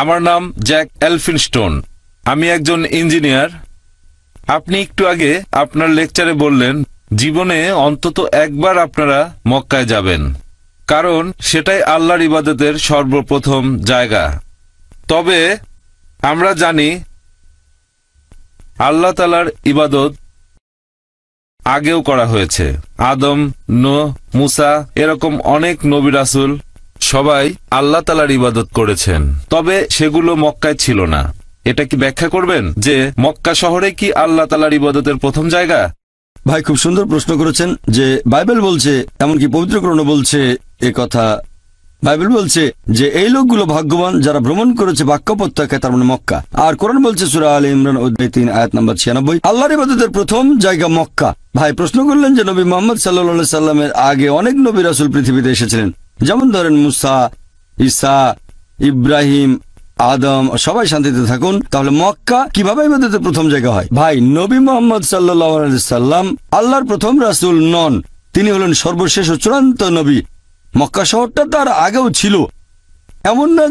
আমার নাম Jack Elphinstone আমি একজন ইঞ্জিনিয়ার আপনি একটু আগে আপনার লেকচারে বললেন জীবনে অন্তত একবার আপনারা মক্কায় যাবেন কারণ সেটাই আল্লাহর ইবাদতের সর্বপ্রথম জায়গা তবে আমরা জানি আল্লাহ তালার ইবাদত আগেও করা হয়েছে আদম নো মুসা এরকম অনেক নবী রাসুল সবাই আল্লাহ তালার ইবাদত করেছেন তবে সেগুলো মক্কায় ছিল না এটা কি ব্যাখ্যা করবেন যে মক্কা শহরে কি আল্লাহ তালার ইবাদতের প্রথম জায়গা ভাই খুব সুন্দর প্রশ্ন করেছেন যে বাইবেল বলছে এমনকি পবিত্রকরণ বলছে এ কথা বাইবেল বলছে যে এই লোকগুলো ভাগ্যবান যারা ভ্রমণ করেছে বাক্য উপত্যকায় তার মানে মক্কা আর কোরআন বলছে সুরা আলী ইমরান উদ্দিন তিন আয়াত নম্বর ছিয়ানব্বই আল্লাহর ইবাদতের প্রথম জায়গা মক্কা ভাই প্রশ্ন করলেন যে নবী মোহাম্মদ সাল্লা সাল্লামের আগে অনেক নবী রাসুল পৃথিবীতে এসেছিলেন যেমন ধরেন মুসা ইসা ইব্রাহিম আদম সবাই শান্তিতে থাকুন তাহলে মক্কা কিভাবে ইবাদতের প্রথম জায়গা হয় ভাই নবী মোহাম্মদ সাল্লাম আল্লাহর প্রথম রাসুল নন তিনি হলেন সর্বশেষ ও চূড়ান্ত নবী মক্কা শহরটা তার আগেও ছিল এমন না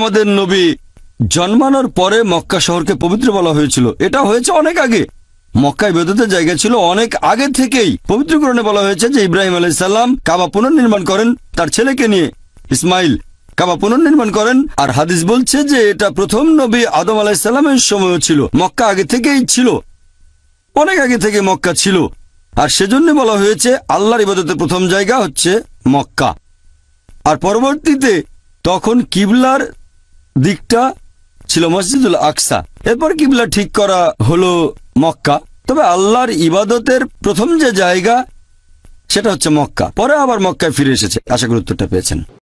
আমাদের নবী জন্মানোর পরে মক্কা শহরকে পবিত্র বলা হয়েছিল এটা হয়েছে অনেক আগে মক্কায় বেদতের জায়গা ছিল অনেক আগে থেকেই পবিত্রকরণে বলা হয়েছে যে ইব্রাহিম ইসাল্লাম কাবা পুনর্নির্মাণ করেন তার ছেলেকে নিয়ে ইসমাইল কাবা পুনর্নির্মাণ করেন আর হাদিস বলছে যে এটা প্রথম নবী আদম আলাইসাল্লামের সময় ছিল মক্কা আগে থেকেই ছিল অনেক আগে থেকে মক্কা ছিল আর সেজন্য বলা হয়েছে আল্লাহর ইবাদতের প্রথম জায়গা হচ্ছে মক্কা আর পরবর্তীতে তখন কিবলার দিকটা ছিল মসজিদুল আকসা এরপর কিবলা ঠিক করা হলো মক্কা তবে আল্লাহর ইবাদতের প্রথম যে জায়গা সেটা হচ্ছে মক্কা পরে আবার মক্কায় ফিরে এসেছে আশা গুরুত্বটা পেয়েছেন